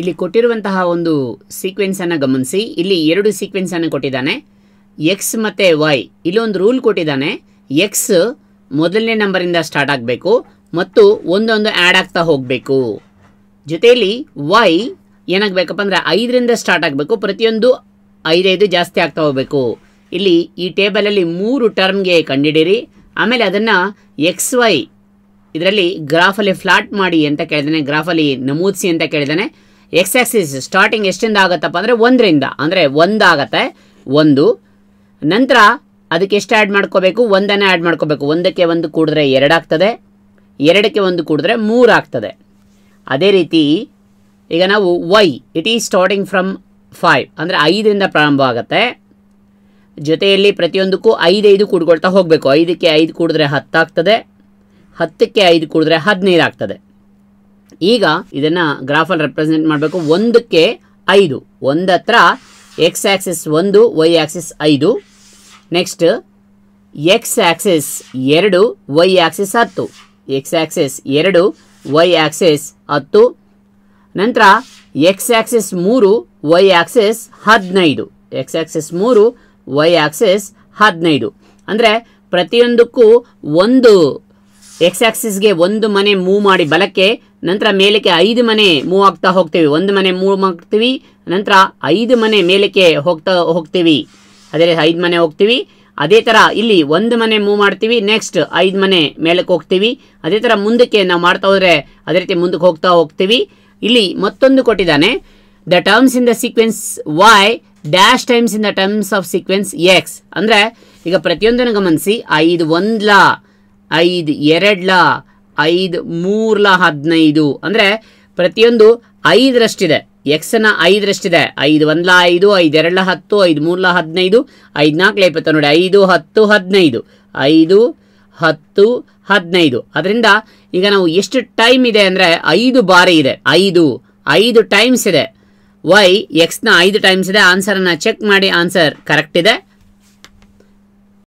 ಇಲ್ಲಿ ಕೊಟ್ಟಿರುವಂತಹ ಒಂದು ಸೀಕ್ವೆನ್ಸನ್ನು ಗಮನಿಸಿ ಇಲ್ಲಿ ಎರಡು ಸೀಕ್ವೆನ್ಸನ್ನು ಕೊಟ್ಟಿದ್ದಾನೆ ಎಕ್ಸ್ ಮತ್ತು ವೈ ಇಲ್ಲೊಂದು ರೂಲ್ ಕೊಟ್ಟಿದ್ದಾನೆ ಎಕ್ಸ್ ಮೊದಲನೇ ನಂಬರಿಂದ ಸ್ಟಾರ್ಟ್ ಆಗಬೇಕು ಮತ್ತು ಒಂದೊಂದು ಆ್ಯಡ್ ಆಗ್ತಾ ಹೋಗಬೇಕು ಜೊತೆಯಲ್ಲಿ ವೈ ಏನಾಗಬೇಕಪ್ಪ ಅಂದ್ರೆ ಐದರಿಂದ ಸ್ಟಾರ್ಟ್ ಆಗಬೇಕು ಪ್ರತಿಯೊಂದು ಐದೈದು ಜಾಸ್ತಿ ಆಗ್ತಾ ಹೋಗಬೇಕು ಇಲ್ಲಿ ಈ ಟೇಬಲಲ್ಲಿ ಮೂರು ಟರ್ಮ್ಗೆ ಕಂಡಿಡೀರಿ ಆಮೇಲೆ ಅದನ್ನು ಎಕ್ಸ್ ವೈ ಇದರಲ್ಲಿ ಗ್ರಾಫಲ್ಲಿ ಫ್ಲಾಟ್ ಮಾಡಿ ಅಂತ ಕೇಳಿದಾನೆ ಗ್ರಾಫಲ್ಲಿ ನಮೂದಿಸಿ ಅಂತ ಕೇಳಿದಾನೆ ಎಕ್ಸಸೈಸ್ ಸ್ಟಾರ್ಟಿಂಗ್ ಎಷ್ಟಿಂದ ಆಗುತ್ತಪ್ಪ ಅಂದರೆ ಒಂದರಿಂದ ಅಂದರೆ ಒಂದು ಆಗುತ್ತೆ ಒಂದು ನಂತರ ಅದಕ್ಕೆ ಎಷ್ಟು ಆ್ಯಡ್ ಮಾಡ್ಕೋಬೇಕು ಒಂದನ್ನೇ ಆ್ಯಡ್ ಮಾಡ್ಕೋಬೇಕು ಒಂದಕ್ಕೆ ಒಂದು ಕೂಡಿದ್ರೆ ಎರಡಾಗ್ತದೆ ಎರಡಕ್ಕೆ ಒಂದು ಕೂಡಿದ್ರೆ ಮೂರಾಗ್ತದೆ ಅದೇ ರೀತಿ ಈಗ ನಾವು Y it is starting from five ಅಂದರೆ ಐದರಿಂದ ಪ್ರಾರಂಭ ಆಗುತ್ತೆ ಜೊತೆಯಲ್ಲಿ ಪ್ರತಿಯೊಂದಕ್ಕೂ ಐದೈದು ಕೂಡ್ಕೊಳ್ತಾ ಹೋಗಬೇಕು ಐದಕ್ಕೆ ಐದು ಕೂಡಿದ್ರೆ ಹತ್ತಾಗ್ತದೆ ಹತ್ತಕ್ಕೆ ಐದು ಕೂಡಿದ್ರೆ ಹದಿನೈದು ಆಗ್ತದೆ ಈಗ ಇದನ್ನ ಗ್ರಾಫಲ್ಲಿ ರೆಪ್ರೆಸೆಂಟ್ ಮಾಡಬೇಕು ಒಂದಕ್ಕೆ ಐದು ಒಂದತ್ರ ಎಕ್ಸ್ ಆಕ್ಸಿಸ್ ಒಂದು ವೈ ಆಕ್ಸಿಸ್ ಐದು ನೆಕ್ಸ್ಟ್ ಎಕ್ಸ್ ಆಕ್ಸಿಸ್ ಎರಡು ವೈ ಆಕ್ಸಿಸ್ ಹತ್ತು ಎಕ್ಸ್ ಆಕ್ಸಿಸ್ ಎರಡು ವೈ ಆಕ್ಸಿಸ್ ಹತ್ತು ನಂತರ ಎಕ್ಸ್ ಆಕ್ಸಿಸ್ ಮೂರು ವೈ ಆಕ್ಸಿಸ್ ಹದಿನೈದು ಎಕ್ಸ್ ಆಕ್ಸಿಸ್ ಮೂರು ವೈ ಆಕ್ಸಿಸ್ ಹದಿನೈದು ಅಂದರೆ ಪ್ರತಿಯೊಂದಕ್ಕೂ ಒಂದು ಎಕ್ಸ್ ಆಕ್ಸಿಸ್ಗೆ ಒಂದು ಮನೆ ಮೂವ್ ಮಾಡಿ ಬಲಕ್ಕೆ ನಂತರ ಮೇಲಕ್ಕೆ ಐದು ಮನೆ ಮೂವ್ ಆಗ್ತಾ ಹೋಗ್ತೀವಿ ಒಂದು ಮನೆ ಮೂವ್ ಮಾಡ್ತೀವಿ ನಂತರ ಐದು ಮನೆ ಮೇಲಕ್ಕೆ ಹೋಗ್ತಾ ಹೋಗ್ತೀವಿ ಅದೇ ಐದು ಮನೆ ಹೋಗ್ತೀವಿ ಅದೇ ಥರ ಇಲ್ಲಿ ಒಂದು ಮನೆ ಮೂವ್ ಮಾಡ್ತೀವಿ ನೆಕ್ಸ್ಟ್ ಐದು ಮನೆ ಮೇಲಕ್ಕೆ ಹೋಗ್ತೀವಿ ಅದೇ ಥರ ಮುಂದಕ್ಕೆ ನಾವು ಮಾಡ್ತಾ ಹೋದರೆ ಅದೇ ರೀತಿ ಮುಂದಕ್ಕೆ ಹೋಗ್ತಾ ಹೋಗ್ತೀವಿ ಇಲ್ಲಿ ಮತ್ತೊಂದು ಕೊಟ್ಟಿದ್ದಾನೆ the terms in the sequence y dash times in the terms of sequence x ಅಂದರೆ ಈಗ ಪ್ರತಿಯೊಂದನ್ನು ಗಮನಿಸಿ ಐದು ಒಂದ್ಲ ಐದು ಎರಡ್ಲ ಐದು ಮೂರ್ಲ ಹದಿನೈದು ಅಂದರೆ ಪ್ರತಿಯೊಂದು ಐದರಷ್ಟಿದೆ ಎಕ್ಸ್ನ ಐದರಷ್ಟಿದೆ ಐದು ಒಂದ್ಲ ಐದು ಐದು ಎರಡ್ಲ ಹತ್ತು ಐದು ಮೂರ್ಲ ಹದಿನೈದು ಐದು ನಾಲ್ಕಲ ಇಪ್ಪತ್ತು ನೋಡಿ ಐದು ಹತ್ತು ಹದಿನೈದು ಐದು ಹತ್ತು ಹದಿನೈದು ಅದರಿಂದ ಈಗ ನಾವು ಎಷ್ಟು ಟೈಮ್ ಇದೆ ಅಂದರೆ ಐದು ಬಾರಿ ಇದೆ ಐದು ಐದು ಟೈಮ್ಸ್ ಇದೆ ವೈ ಎಕ್ಸ್ನ ಐದು ಟೈಮ್ಸ್ ಇದೆ ಆನ್ಸರನ್ನು ಚೆಕ್ ಮಾಡಿ ಆನ್ಸರ್ ಕರೆಕ್ಟ್ ಇದೆ